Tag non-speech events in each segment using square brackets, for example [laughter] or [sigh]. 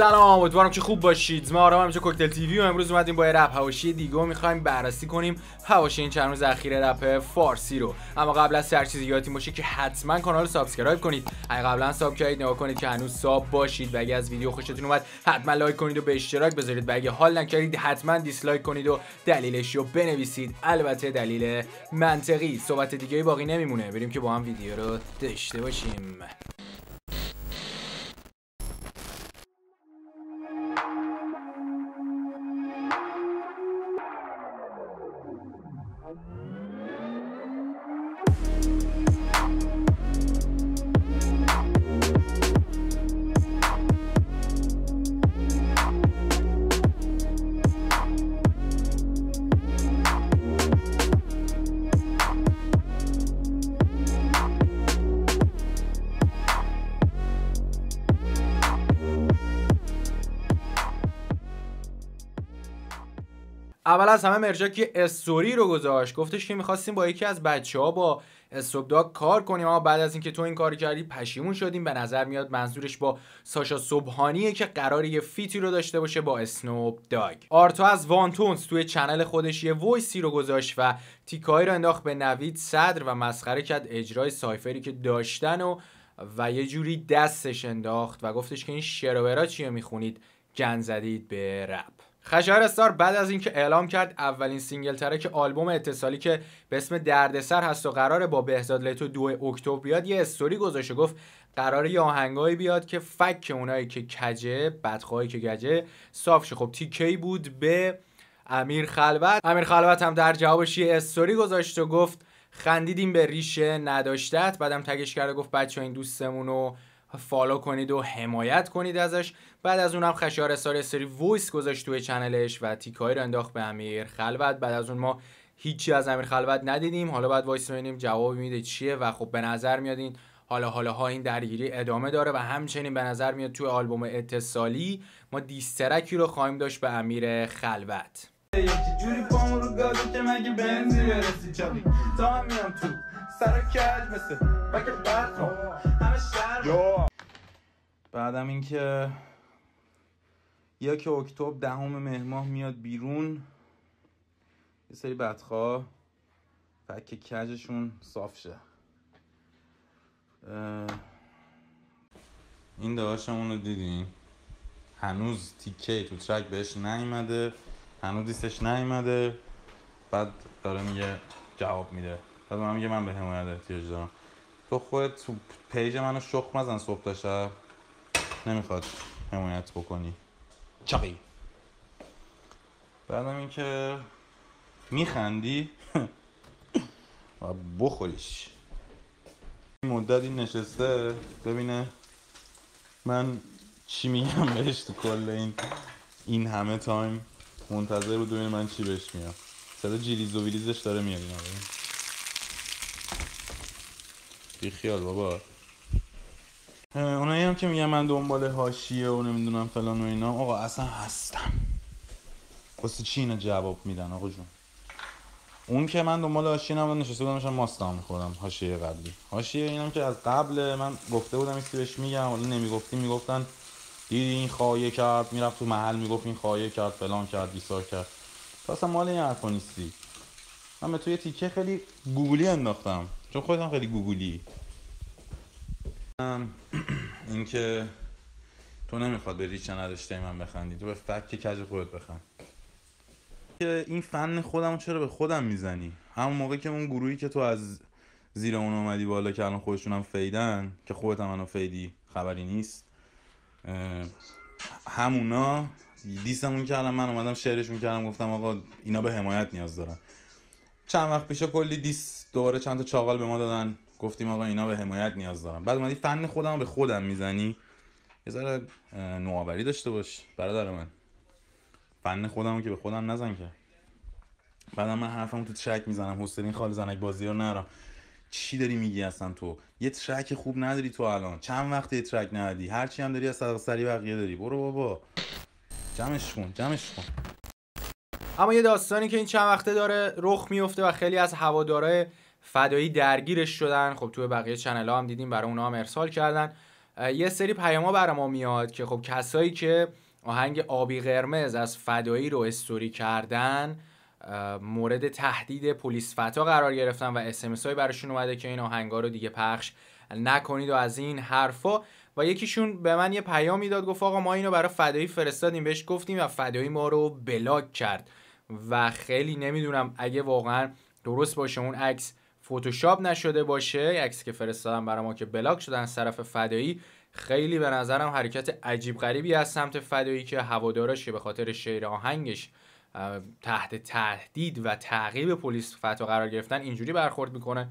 سلام امیدوارم که خوب باشید ما آرام همینجا کوکتل تیوی و امروز اومدیم با رپ هواشی دیگه و میخوایم بررسی کنیم هواشی این چند روز اخیر رپ فارسی رو اما قبل از هر چیزی یادتون باشه که حتما کانال رو سابسکرایب کنید اگه قبلا ساب کردید نگاه کنید که هنوز ساب باشید و اگه از ویدیو خوشتون اومد حتما لایک کنید و به اشتراک بذارید و اگه حال نکردید حتما دیسلایک کنید و دلیلش رو بنویسید البته دلیل منطقی صحبت دیگه باقی نمیمونه بریم که با هم ویدیو رو داشته باشیم اول از همه مرجا استوری رو گذاشت گفتش که میخواستیم با یکی از بچه ها با داگ کار کنیم اما بعد از اینکه تو این کار کردی پشیمون شدیم به نظر میاد منظورش با ساشا صبحانیه که قرار یه فیتی رو داشته باشه با اسنوب داگ آرتا از وانتونز توی چنل خودش یه ویسی رو گذاشت و تیکایی رو انداخت به نوید صدر و مسخره کرد اجرای سایفری که داشتن و و یه جوری دستش انداخت و گفتش که این شروبرا چیه میخونید جن زدید به رپ خشایار استار بعد از اینکه اعلام کرد اولین سینگل ترک آلبوم اتصالی که به اسم دردسر هست و قراره با بهزاد لیتو دو اکتبر بیاد یه استوری گذاشت گفت قرار یه آهنگایی بیاد که فک اونایی که کجه بدخواهی که گجه صاف شه خب تیکی بود به امیر خلوت امیر خلوت هم در جوابش یه استوری گذاشت و گفت خندیدیم به ریشه نداشتت بعدم تگش کرده گفت بچه این دوستمون فالو کنید و حمایت کنید ازش بعد از اونم خشار سار سری وایس گذاشت توی چنلش و تیکایی رو انداخت به امیر خلوت بعد از اون ما هیچی از امیر خلوت ندیدیم حالا بعد وایس ببینیم جواب میده چیه و خب به نظر میادین حالا حالا ها این درگیری ادامه داره و همچنین به نظر میاد توی آلبوم اتصالی ما دیسترکی رو خواهیم داشت به امیر خلوت جوری کج مثل همه بعدم اینکه یک اکتبر دهم مهر میاد بیرون یه سری بدخواه فک کجشون صاف شه این داداشمون رو دیدیم هنوز تیکه تو ترک بهش نایمده هنوز دیستش نایمده بعد داره میگه جواب میده بعد من میگه من به حمایت احتیاج دارم تو خودت تو پیج منو شخم نزن صبح تا شب نمیخواد حمایت بکنی چقی بعدم اینکه میخندی [laughs] و بخوریش این مدت این نشسته ببینه من چی میگم بهش تو کل این این همه تایم منتظر بود ببینه من چی بهش میام. صدا جیلیز و ویلیزش داره میاد خیال بابا اونایی هم که میگن من دنبال هاشیه و نمیدونم فلان و اینا آقا اصلا هستم واسه چی اینا جواب میدن آقا جون اون که من دنبال هاشیه نبودم نشسته بودم داشتم ماستام میخوردم هاشیه قبلی هاشیه اینم که از قبل من گفته بودم ایستی بهش میگم ولی نمیگفتی میگفتن دیدی این خواهیه کرد میرفت تو محل میگفت این خواهیه کرد فلان کرد بیسار کرد تو اصلا مال این حرفا من به توی تیکه خیلی گوگلی انداختم چون خودم خیلی گوگولی اینکه تو نمیخواد به ریچه نداشته من بخندی تو به فک کج خودت بخند که این فن خودم چرا به خودم میزنی همون موقع که اون گروهی که تو از زیر اون اومدی بالا که الان خودشون هم فیدن که خودت هم فیدی خبری نیست همونا که کردم من اومدم شعرشون کردم گفتم آقا اینا به حمایت نیاز دارن چند وقت پیش کلی دیس دوباره چند تا چاقال به ما دادن گفتیم آقا اینا به حمایت نیاز دارن بعد اومدی فن خودم به خودم میزنی یه ذره نوآوری داشته باش برادر من فن خودم که به خودم نزن که بعد من حرفم تو شک میزنم حسین خال زنک بازی رو نرم چی داری میگی اصلا تو یه ترک خوب نداری تو الان چند وقت یه ترک نداری هرچی هم داری از صدق سری بقیه داری برو بابا جمعش کن جمعش کن اما یه داستانی که این چند وقته داره رخ میفته و خیلی از هوادارای فدایی درگیرش شدن خب توی بقیه چنل ها هم دیدیم برای اونا هم ارسال کردن یه سری پیاما برای ما میاد که خب کسایی که آهنگ آبی قرمز از فدایی رو استوری کردن مورد تهدید پلیس فتا قرار گرفتن و اسمس هایی براشون اومده که این آهنگا رو دیگه پخش نکنید و از این حرفا و یکیشون به من یه پیامی داد گفت آقا ما اینو برای فدایی فرستادیم بهش گفتیم و فدایی ما رو بلاک کرد و خیلی نمیدونم اگه واقعا درست باشه اون عکس فتوشاپ نشده باشه عکس که فرستادم برای ما که بلاک شدن از طرف فدایی خیلی به نظرم حرکت عجیب غریبی از سمت فدایی که هواداراش که به خاطر شعر آهنگش تحت تهدید و تعقیب پلیس فتو قرار گرفتن اینجوری برخورد میکنه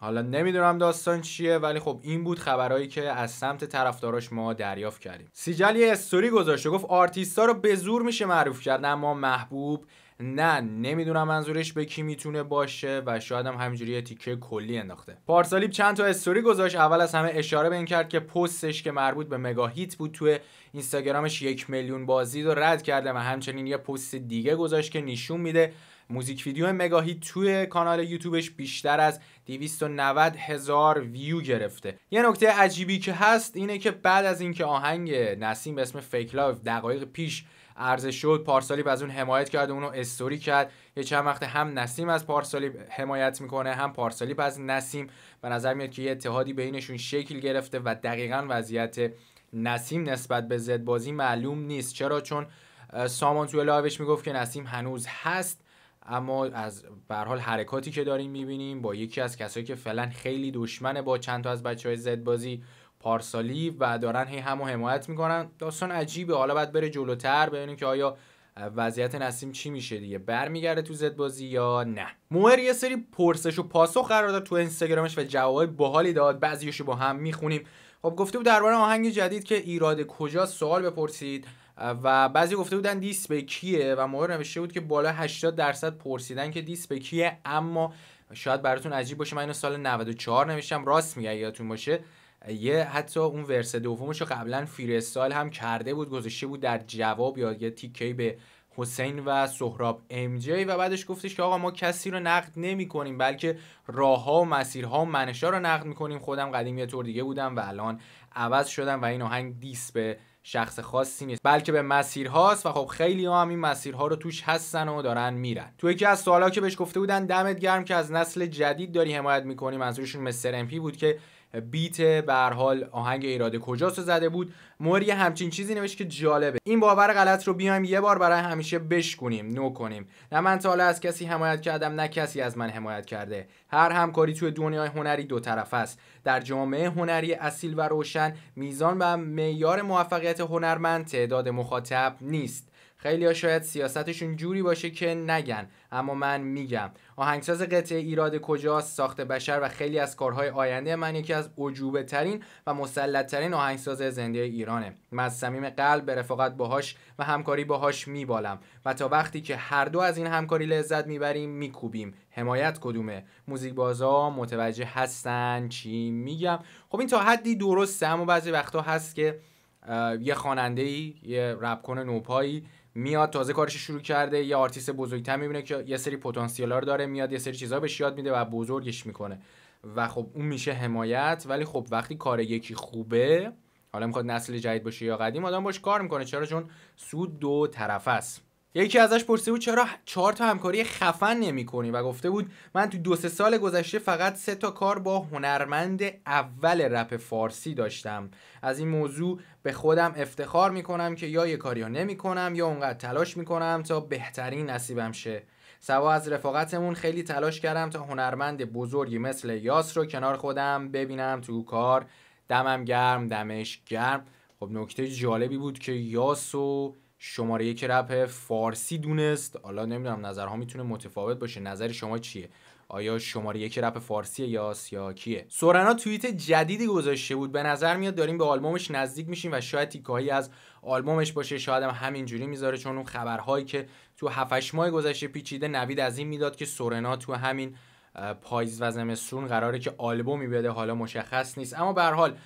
حالا نمیدونم داستان چیه ولی خب این بود خبرهایی که از سمت طرفداراش ما دریافت کردیم سیجل یه استوری گذاشت و گفت آرتیستا رو به زور میشه معروف کرد اما محبوب نه نمیدونم منظورش به کی میتونه باشه و شاید هم همینجوری یه تیکه کلی انداخته پارسالیب چند تا استوری گذاشت اول از همه اشاره به این کرد که پستش که مربوط به مگاهیت بود توی اینستاگرامش یک میلیون بازدید رو رد کرده و همچنین یه پست دیگه گذاشت که نشون میده موزیک ویدیو مگاهی توی کانال یوتیوبش بیشتر از 290 هزار ویو گرفته یه نکته عجیبی که هست اینه که بعد از اینکه آهنگ نسیم به اسم فیک لایف دقایق پیش ارزش شد پارسالیب از اون حمایت کرد اونو استوری کرد یه چند وقت هم نسیم از پارسالیب حمایت میکنه هم پارسالیب از نسیم به نظر میاد که یه اتحادی بینشون شکل گرفته و دقیقا وضعیت نسیم نسبت به زد بازی معلوم نیست چرا چون سامان توی لایوش میگفت که نسیم هنوز هست اما از به حرکاتی که داریم میبینیم با یکی از کسایی که فعلا خیلی دشمنه با چند تا از بچه های زد بازی پارسالی و دارن هی همو حمایت میکنن داستان عجیبه حالا باید بره جلوتر ببینیم که آیا وضعیت نسیم چی میشه دیگه برمیگرده تو زد بازی یا نه موهر یه سری پرسش و پاسخ قرار داد تو اینستاگرامش و جواب باحالی داد بعضیشو با هم میخونیم خب گفته بود درباره آهنگ جدید که ایراد کجا سوال بپرسید و بعضی گفته بودن دیس به کیه و موهر نوشته بود که بالا 80 درصد پرسیدن که دیس به کیه اما شاید براتون عجیب باشه من اینو سال 94 نوشتم راست میگه یادتون باشه یه حتی اون ورس دومش رو قبلا فیرستال هم کرده بود گذاشته بود در جواب یا یه تیکه به حسین و سهراب ام جی و بعدش گفتش که آقا ما کسی رو نقد نمی کنیم بلکه راه ها و مسیرها و منشا رو نقد می کنیم خودم قدیم یه طور دیگه بودم و الان عوض شدم و این آهنگ دیس به شخص خاصی نیست بلکه به مسیرهاست و خب خیلی ها هم این مسیرها رو توش هستن و دارن میرن تو یکی از سوالا که بهش گفته بودن دمت گرم که از نسل جدید داری حمایت میکنی منظورشون مستر امپی بود که بیت به حال آهنگ ایراده کجاست زده بود مور همچین چیزی نوشت که جالبه این باور غلط رو بیایم یه بار برای همیشه بشکنیم نو کنیم نه من تا از کسی حمایت کردم نه کسی از من حمایت کرده هر همکاری توی دنیای هنری دو طرف است در جامعه هنری اصیل و روشن میزان و معیار موفقیت هنرمند تعداد مخاطب نیست خیلی ها شاید سیاستشون جوری باشه که نگن اما من میگم آهنگساز قطعه ایراد کجاست ساخت بشر و خیلی از کارهای آینده من یکی از عجوبه ترین و مسلط ترین آهنگساز زنده ایران ایرانه من از صمیم قلب به رفاقت باهاش و همکاری باهاش میبالم و تا وقتی که هر دو از این همکاری لذت میبریم میکوبیم حمایت کدومه موزیک بازا متوجه هستن چی میگم خب این تا حدی درسته اما بعضی وقتا هست که یه خواننده ای یه رپکن نوپایی میاد تازه کارش شروع کرده یه آرتیست بزرگتر میبینه که یه سری پتانسیلا رو داره میاد یه سری چیزا بهش یاد میده و بزرگش میکنه و خب اون میشه حمایت ولی خب وقتی کار یکی خوبه حالا میخواد نسل جدید باشه یا قدیم آدم باش کار میکنه چرا چون سود دو طرف است یکی ازش پرسیده بود چرا چهار تا همکاری خفن نمی کنی و گفته بود من تو دو سه سال گذشته فقط سه تا کار با هنرمند اول رپ فارسی داشتم از این موضوع به خودم افتخار میکنم که یا یه کاری نمی کنم یا اونقدر تلاش میکنم تا بهترین نصیبم شه سوا از رفاقتمون خیلی تلاش کردم تا هنرمند بزرگی مثل یاس رو کنار خودم ببینم تو کار دمم گرم دمش گرم خب نکته جالبی بود که یاسو شماره یک رپ فارسی دونست حالا نمیدونم نظرها میتونه متفاوت باشه نظر شما چیه آیا شماره یک رپ فارسی یاس یا کیه سورنا توییت جدیدی گذاشته بود به نظر میاد داریم به آلبومش نزدیک میشیم و شاید تیکایی از آلبومش باشه شاید همینجوری میذاره چون اون خبرهایی که تو هفش ماه گذشته پیچیده نوید از این میداد که سورنا تو همین پاییز و زمستون قراره که آلبومی بده حالا مشخص نیست اما به حال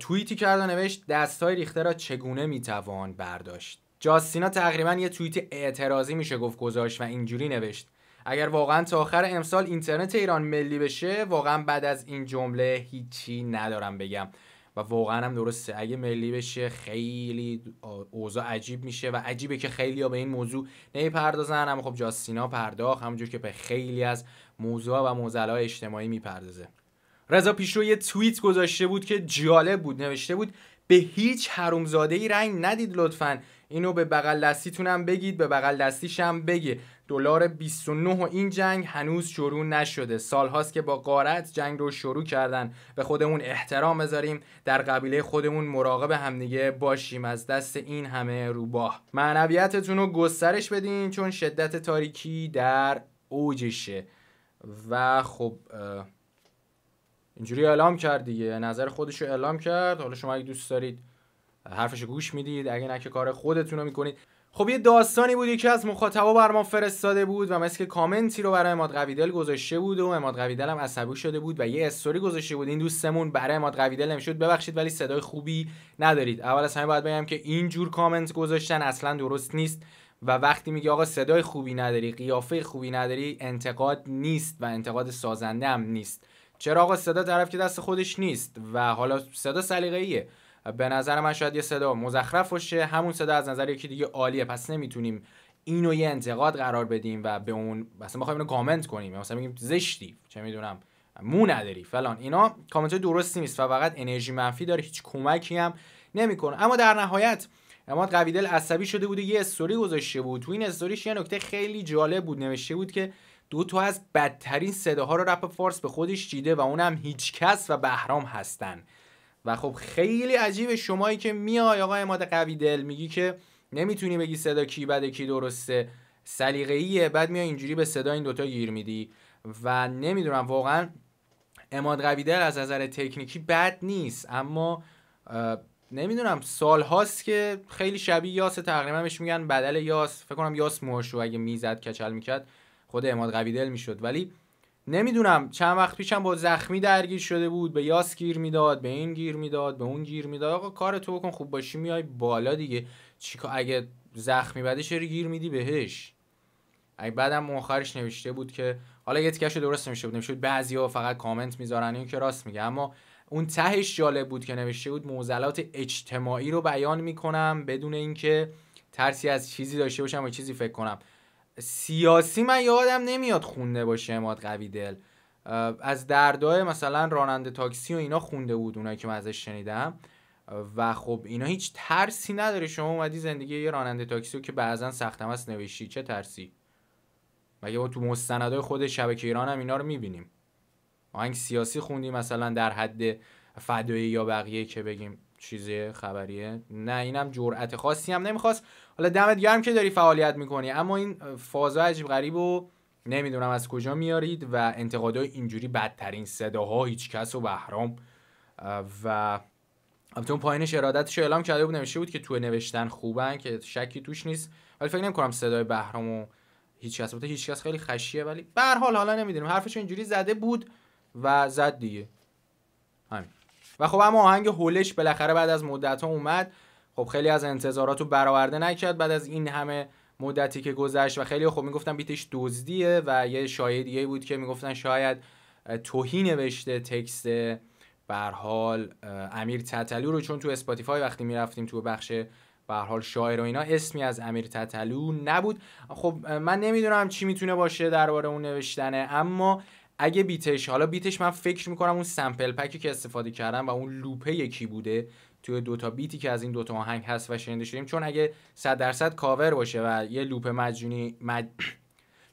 توییتی کرد و نوشت دستای ریخته را چگونه میتوان برداشت جاستینا تقریبا یه توییت اعتراضی میشه گفت گذاشت و اینجوری نوشت اگر واقعا تا آخر امسال اینترنت ایران ملی بشه واقعا بعد از این جمله هیچی ندارم بگم و واقعا هم درسته اگه ملی بشه خیلی اوضاع عجیب میشه و عجیبه که خیلی به این موضوع نمیپردازن اما خب جاستینا پرداخت همونجور که به خیلی از موضوع و موزلهای اجتماعی میپردازه رضا پیشرو یه توییت گذاشته بود که جالب بود نوشته بود به هیچ حرومزاده ای رنگ ندید لطفا اینو به بغل دستیتونم بگید به بغل دستیش هم بگه دلار 29 و این جنگ هنوز شروع نشده سالهاست که با قارت جنگ رو شروع کردن به خودمون احترام بذاریم در قبیله خودمون مراقب همدیگه باشیم از دست این همه روباه معنویتتون رو گسترش بدین چون شدت تاریکی در اوجشه و خب اینجوری اعلام کرد دیگه نظر خودش رو اعلام کرد حالا شما اگه دوست دارید حرفش گوش میدید اگه نه که کار خودتون رو میکنید خب یه داستانی بود یکی از مخاطبا بر ما فرستاده بود و مثل کامنتی رو برای اماد قویدل گذاشته بود و اماد قویدل هم عصبی شده بود و یه استوری گذاشته بود این دوستمون برای اماد قویدل نمیشد ببخشید ولی صدای خوبی ندارید اول از همه باید بگم که اینجور کامنت گذاشتن اصلا درست نیست و وقتی میگه آقا صدای خوبی نداری قیافه خوبی نداری انتقاد نیست و انتقاد سازنده هم نیست چرا آقا صدا طرف که دست خودش نیست و حالا صدا سلیقه‌ایه به نظر من شاید یه صدا مزخرف باشه همون صدا از نظر یکی دیگه عالیه پس نمیتونیم اینو یه انتقاد قرار بدیم و به اون مثلا بخوایم اینو کامنت کنیم مثلا میگیم زشتی چه میدونم مو نداری فلان اینا کامنت درستی نیست و فقط انرژی منفی داره هیچ کمکی هم نمیکنه اما در نهایت اماد قویدل عصبی شده بود یه استوری گذاشته بود تو این استوریش یه نکته خیلی جالب بود نوشته بود که دو تا از بدترین صداها رو رپ فارس به خودش چیده و اونم هیچکس و بهرام هستن و خب خیلی عجیب شمایی که میای آقا اماد قویدل میگی که نمیتونی بگی صدا کی بده کی درسته سلیقه‌ایه بعد میای اینجوری به صدا این دوتا گیر میدی و نمیدونم واقعا اماد قویدل از نظر تکنیکی بد نیست اما نمیدونم سال هاست که خیلی شبیه یاس تقریبا بهش میگن بدل یاس فکر کنم یاس موهاشو اگه میزد کچل میکرد خود اماد قوی دل میشد ولی نمیدونم چند وقت پیشم با زخمی درگیر شده بود به یاس گیر میداد به این گیر میداد به اون گیر میداد آقا کار تو بکن خوب باشی میای بالا دیگه چیکار اگه زخمی بده چرا گیر میدی بهش اگه بعدم آخرش نوشته بود که حالا یه تیکش درست نمیشه بود نمیشه بعضیا فقط کامنت میذارن این که راست میگه اما اون تهش جالب بود که نوشته بود موزلات اجتماعی رو بیان میکنم بدون اینکه ترسی از چیزی داشته باشم و چیزی فکر کنم سیاسی من یادم نمیاد خونده باشه اماد قوی دل از دردای مثلا راننده تاکسی و اینا خونده بود اونایی که من ازش شنیدم و خب اینا هیچ ترسی نداره شما اومدی زندگی یه راننده تاکسی رو که بعضا سختم است نوشی چه ترسی مگه با تو مستندای خود شبکه ایران هم اینا رو میبینیم آهنگ سیاسی خوندی مثلا در حد فدایی یا بقیه که بگیم چیزی خبریه نه اینم جرأت خاصی هم نمیخواست حالا دمت گرم که داری فعالیت میکنی اما این فازا عجیب غریب و نمیدونم از کجا میارید و انتقادای اینجوری بدترین صداها کس و بهرام و البته پایینش ارادتش اعلام کرده بود نمیشه بود که تو نوشتن خوبن که شکی توش نیست ولی فکر نمیکنم صدای بهرام و هیچ کس خیلی خشیه ولی به حالا نمیدونم حرفش اینجوری زده بود و زد دیگه همین و خب اما آهنگ هولش بالاخره بعد از مدت ها اومد خب خیلی از انتظارات رو برآورده نکرد بعد از این همه مدتی که گذشت و خیلی خب میگفتن بیتش دزدیه و یه شاید دیگه بود که میگفتن شاید توهی نوشته تکست بر حال امیر تتلو رو چون تو اسپاتیفای وقتی میرفتیم تو بخش بر حال شاعر و اینا اسمی از امیر تتلو نبود خب من نمیدونم چی میتونه باشه درباره اون نوشتنه اما اگه بیتش حالا بیتش من فکر میکنم اون سمپل پکی که استفاده کردم و اون لوپه یکی بوده توی دوتا بیتی که از این دوتا آهنگ هست و شنیده شدیم چون اگه 100 درصد کاور باشه و یه لوپ مجانی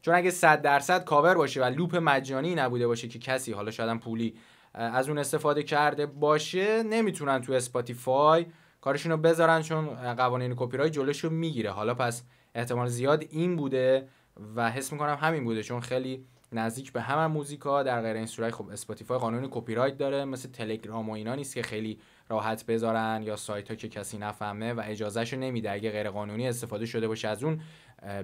چون اگه 100 درصد کاور باشه و لوپ مجانی نبوده باشه که کسی حالا شاید پولی از اون استفاده کرده باشه نمیتونن تو اسپاتیفای کارشون رو بذارن چون قوانین کپی رایت جلوشو میگیره حالا پس احتمال زیاد این بوده و حس میکنم همین بوده چون خیلی نزدیک به همه موزیکا در غیر این صورت خب اسپاتیفای قانون کپی رایت داره مثل تلگرام و اینا نیست که خیلی راحت بذارن یا سایت ها که کسی نفهمه و اجازهشو نمیده اگه غیر قانونی استفاده شده باشه از اون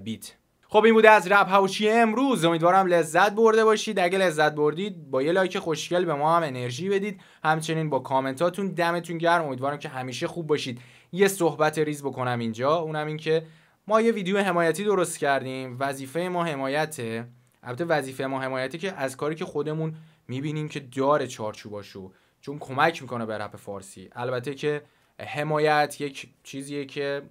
بیت خب این بوده از رپ هاوچی امروز امیدوارم لذت برده باشید اگه لذت بردید با یه لایک خوشگل به ما هم انرژی بدید همچنین با کامنتاتون دمتون گرم امیدوارم که همیشه خوب باشید یه صحبت ریز بکنم اینجا اونم اینکه ما یه ویدیو حمایتی درست کردیم وظیفه ما حمایته البته وظیفه ما حمایتی که از کاری که خودمون میبینیم که داره چارچوباشو چون کمک میکنه به رپ فارسی البته که حمایت یک چیزیه که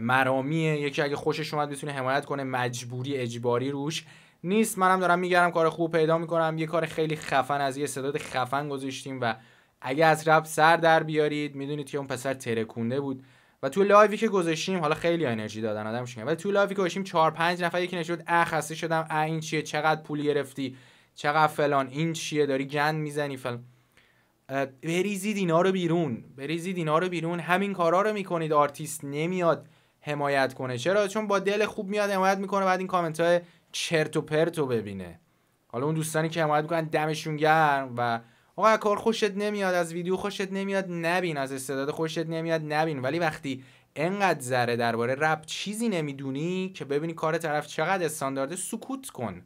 مرامیه یکی اگه خوشش اومد میتونه حمایت کنه مجبوری اجباری روش نیست منم دارم میگرم کار خوب پیدا میکنم یه کار خیلی خفن از یه صداد خفن گذاشتیم و اگه از رپ سر در بیارید میدونید که اون پسر ترکونده بود و تو لایوی که گذاشتیم حالا خیلی انرژی دادن آدم شدن ولی تو لایوی که گذاشتیم چهار پنج نفر یکی نشد اه خسته شدم اه این چیه چقدر پول گرفتی چقدر فلان این چیه داری گند میزنی فلان بریزید اینا رو بیرون بریزید اینا رو بیرون همین کارا رو میکنید آرتیست نمیاد حمایت کنه چرا چون با دل خوب میاد حمایت میکنه بعد این کامنت های چرت و پرت ببینه حالا اون دوستانی که حمایت میکنن دمشون گرم و آقا کار خوشت نمیاد از ویدیو خوشت نمیاد نبین از استعداد خوشت نمیاد نبین ولی وقتی انقدر ذره درباره رپ چیزی نمیدونی که ببینی کار طرف چقدر استاندارده سکوت کن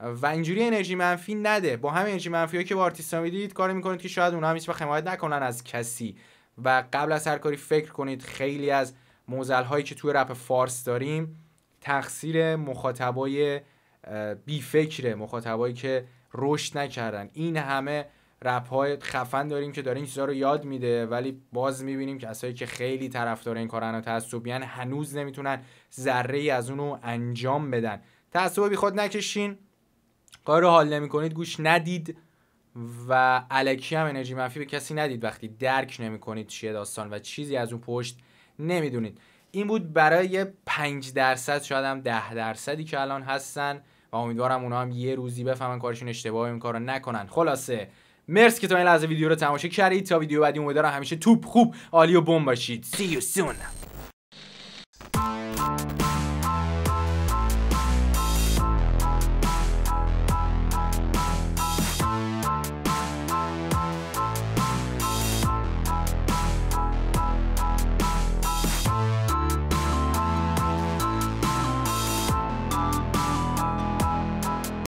و اینجوری انرژی منفی نده با همه انرژی منفی که با آرتیستا میدید کار میکنید که شاید اونها هم هیچ حمایت نکنن از کسی و قبل از هر کاری فکر کنید خیلی از موزل هایی که توی رپ فارس داریم تقصیر مخاطبای بی فکره مخاطبایی که رشد نکردن این همه رپ های خفن داریم که داره این چیزا رو یاد میده ولی باز میبینیم کسایی که خیلی طرفدار این کارن و تعصبیان یعنی هنوز نمیتونن ذره ای از رو انجام بدن تعصب بی خود نکشین کار رو حال نمیکنید گوش ندید و الکی هم انرژی منفی به کسی ندید وقتی درک نمیکنید چیه داستان و چیزی از اون پشت نمیدونید این بود برای 5 درصد شاید هم 10 درصدی که الان هستن و امیدوارم اونا هم یه روزی بفهمن کارشون اشتباهی این کارو نکنن خلاصه مرسی که تا این لحظه ویدیو رو تماشا کردید تا ویدیو بعدی امیدوارم همیشه توپ خوب عالی و بم باشید سی یو سون